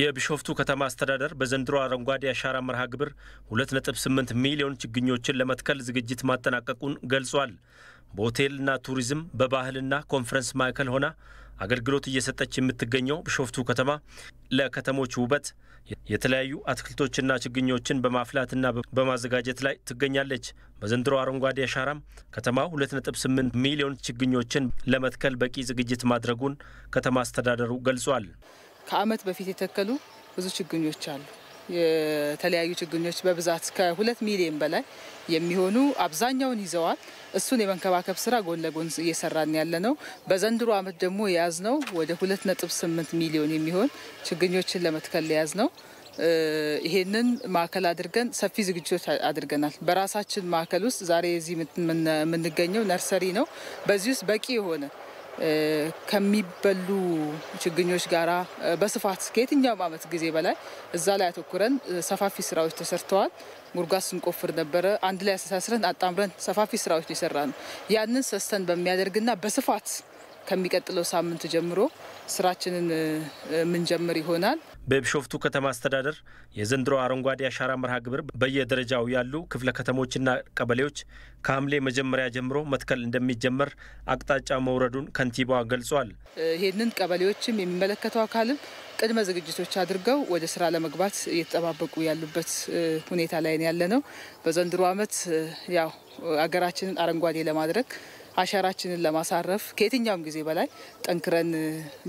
የቢሾፍቱ ከተማ አስተዳደር በዘንድሮ አረንጓዴ አሻራ መርሃ ግብር 2.8 ሚሊዮን ችግኞችን ለመትከል ዝግጅት ማጠናቀቁን ገልጿል። በሆቴልና ቱሪዝም በባህልና ኮንፈረንስ ማዕከል ሆና አገልግሎት እየሰጠች የምትገኘው ቢሾፍቱ ከተማ ለከተሞች ውበት የተለያዩ አትክልቶችና ችግኞችን በማፍላትና በማዘጋጀት ላይ ትገኛለች። በዘንድሮ አረንጓዴ አሻራም ከተማው 2.8 ሚሊዮን ችግኞችን ለመትከል በቂ ዝግጅት ማድረጉን ከተማ አስተዳደሩ ገልጿል። ከአመት በፊት የተከሉ ብዙ ችግኞች አሉ። የተለያዩ ችግኞች በብዛት ከሁለት ሚሊዮን በላይ የሚሆኑ አብዛኛውን ይዘዋል። እሱን የመንከባከብ ስራ ጎን ለጎን እየሰራን ያለ ነው። በዘንድሮ አመት ደግሞ የያዝ ነው ወደ ሁለት ነጥብ ስምንት ሚሊዮን የሚሆን ችግኞችን ለመትከል የያዝ ነው። ይሄንን ማዕከል አድርገን ሰፊ ዝግጅቶች አድርገናል። በራሳችን ማዕከል ውስጥ ዛሬ እዚህ የምንገኘው ነርሰሪ ነው። በዚህ ውስጥ በቂ የሆነ ከሚበሉ ችግኞች ጋር በስፋት ከየትኛውም አመት ጊዜ በላይ እዛ ላይ አተኩረን ሰፋፊ ስራዎች ተሰርተዋል። ጉድጓድ ስንቆፍር ነበረ። አንድ ላይ አስተሳስረን አጣምረን ሰፋፊ ስራዎች የሰራ ነው። ያንን ሰስተን በሚያደርግና በስፋት ከሚቀጥለው ሳምንት ጀምሮ ስራችንን ምንጀምር ይሆናል። በቢሾፍቱ ከተማ አስተዳደር የዘንድሮ አረንጓዴ አሻራ መርሃ ግብር በየደረጃው ያሉ ክፍለ ከተሞችና ቀበሌዎች ከሐምሌ መጀመሪያ ጀምሮ መትከል እንደሚጀመር አቅጣጫ መውረዱን ከንቲባዋ ገልጿል። ይህንን ቀበሌዎችም የሚመለከተው አካልም ቅድመ ዝግጅቶች አድርገው ወደ ስራ ለመግባት እየተጠባበቁ ያሉበት ሁኔታ ላይ ያለ ነው። በዘንድሮ ዓመት ያው አገራችንን አረንጓዴ ለማድረግ አሻራችንን ለማሳረፍ ከየትኛውም ጊዜ በላይ ጠንክረን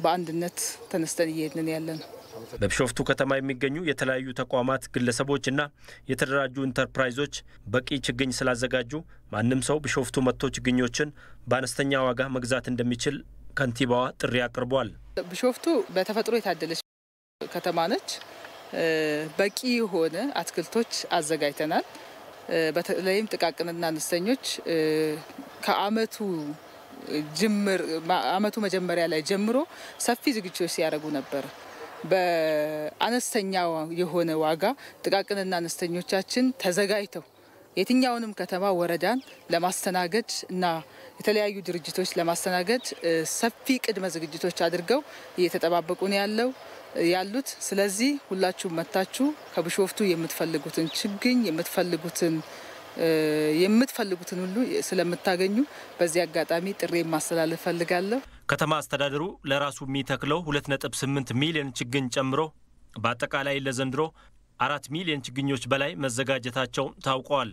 በአንድነት ተነስተን እየሄድን ያለ ነው። በቢሾፍቱ ከተማ የሚገኙ የተለያዩ ተቋማት፣ ግለሰቦች እና የተደራጁ ኢንተርፕራይዞች በቂ ችግኝ ስላዘጋጁ ማንም ሰው ቢሾፍቱ መጥቶ ችግኞችን በአነስተኛ ዋጋ መግዛት እንደሚችል ከንቲባዋ ጥሪ አቅርቧል። ቢሾፍቱ በተፈጥሮ የታደለች ከተማ ነች። በቂ የሆነ አትክልቶች አዘጋጅተናል። በተለይም ጥቃቅንና አነስተኞች ከአመቱ ጅምር አመቱ መጀመሪያ ላይ ጀምሮ ሰፊ ዝግጅቶች ሲያደርጉ ነበር። በአነስተኛ የሆነ ዋጋ ጥቃቅንና አነስተኞቻችን ተዘጋጅተው የትኛውንም ከተማ ወረዳን ለማስተናገድ እና የተለያዩ ድርጅቶች ለማስተናገድ ሰፊ ቅድመ ዝግጅቶች አድርገው እየተጠባበቁ ነው ያለው ያሉት። ስለዚህ ሁላችሁም መታችሁ ከብሾፍቱ የምትፈልጉትን ችግኝ የምትፈልጉትን የምትፈልጉትን ሁሉ ስለምታገኙ በዚህ አጋጣሚ ጥሪ ማስተላለፍ ፈልጋለሁ። ከተማ አስተዳደሩ ለራሱ የሚተክለው 2.8 ሚሊዮን ችግኝ ጨምሮ በአጠቃላይ ለዘንድሮ አራት ሚሊዮን ችግኞች በላይ መዘጋጀታቸው ታውቀዋል።